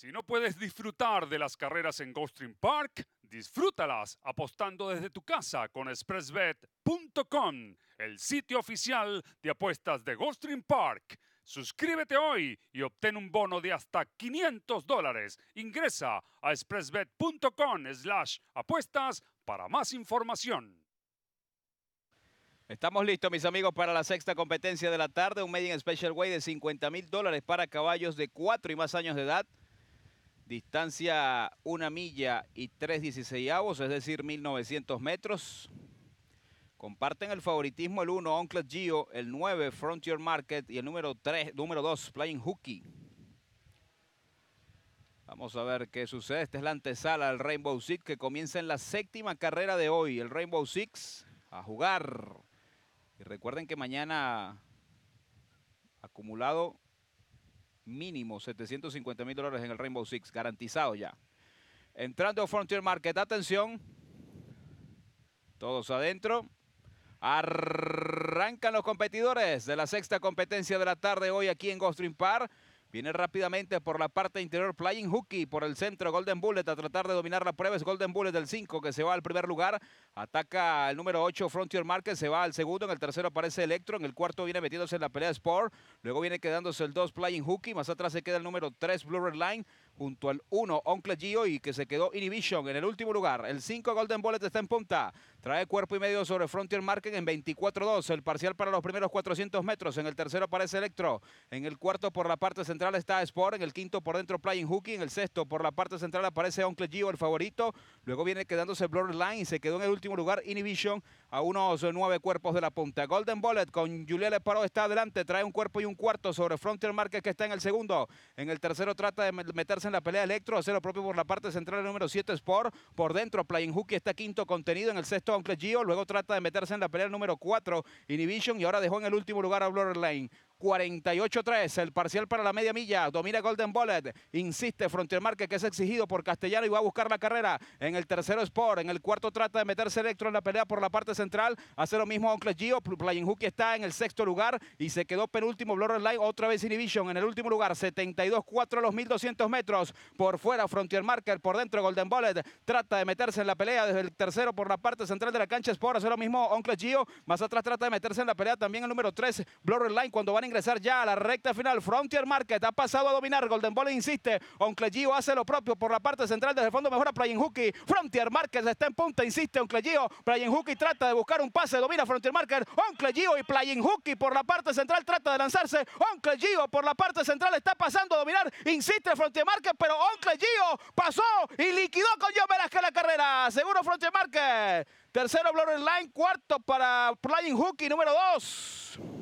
Si no puedes disfrutar de las carreras en Goldstream Park, disfrútalas apostando desde tu casa con expressbet.com, el sitio oficial de apuestas de Goldstream Park. Suscríbete hoy y obtén un bono de hasta 500 dólares. Ingresa a expressbet.com slash apuestas para más información. Estamos listos, mis amigos, para la sexta competencia de la tarde. Un Made Special Way de 50 mil dólares para caballos de 4 y más años de edad. Distancia una milla y tres dieciséisavos, es decir, 1900 metros. Comparten el favoritismo el 1, Onclad Gio, el 9, Frontier Market y el número 3, número 2, Playing Hooky. Vamos a ver qué sucede. Esta es la antesala al Rainbow Six que comienza en la séptima carrera de hoy. El Rainbow Six a jugar. Y recuerden que mañana acumulado mínimo 750 mil dólares en el Rainbow Six, garantizado ya. Entrando a Frontier Market, atención. Todos adentro. Arrancan los competidores de la sexta competencia de la tarde hoy aquí en Ghost Dream Park. Viene rápidamente por la parte interior Flying Hooky por el centro Golden Bullet a tratar de dominar la prueba. Es Golden Bullet del 5 que se va al primer lugar. Ataca el número 8 Frontier Market, se va al segundo. En el tercero aparece Electro. En el cuarto viene metiéndose en la pelea Sport. Luego viene quedándose el 2 Flying Hooky, Más atrás se queda el número 3 Blue Red Line punto al 1 Oncle Gio y que se quedó Inhibition en el último lugar. El 5 Golden Bullet está en punta. Trae cuerpo y medio sobre Frontier Market en 24-2. El parcial para los primeros 400 metros. En el tercero aparece Electro. En el cuarto por la parte central está Sport. En el quinto por dentro Playing Hooky, En el sexto por la parte central aparece Oncle Gio, el favorito. Luego viene quedándose Blur Line. Se quedó en el último lugar Inhibition a unos nueve cuerpos de la punta. Golden Bullet con Julia Paro está adelante. Trae un cuerpo y un cuarto sobre Frontier Market que está en el segundo. En el tercero trata de meterse en la pelea Electro, hace lo propio por la parte central número 7 Sport, por dentro Playing Hookie está quinto contenido en el sexto Uncle Gio, luego trata de meterse en la pelea el número 4 Inhibition y ahora dejó en el último lugar a Blur Lane. 48-3, el parcial para la media milla, domina Golden Bullet, insiste Frontier Market que es exigido por Castellano y va a buscar la carrera en el tercero Sport, en el cuarto trata de meterse Electro en la pelea por la parte central, hace lo mismo Oncle Gio, Playing Hook está en el sexto lugar y se quedó penúltimo Blur Line, otra vez Inhibition en el último lugar, 72-4 a los 1200 metros, por fuera Frontier Market, por dentro Golden Bullet, trata de meterse en la pelea desde el tercero por la parte central de la cancha Sport, hace lo mismo Oncle Gio, más atrás trata de meterse en la pelea también el número 3 Blur Line cuando van en ingresar ya a la recta final. Frontier Market ha pasado a dominar. Golden Ball insiste. Gio hace lo propio por la parte central desde el fondo. Mejora Brian Hookie. Frontier Market está en punta. Insiste Gio Brian Hookie trata de buscar un pase. Domina Frontier Market. Gio y Playing Hookie por la parte central trata de lanzarse. Gio por la parte central está pasando a dominar. Insiste Frontier Market, pero Gio pasó y liquidó con verás que la carrera. Seguro Frontier Market. Tercero, Blur Line. Cuarto para Flying Hookie, número 2.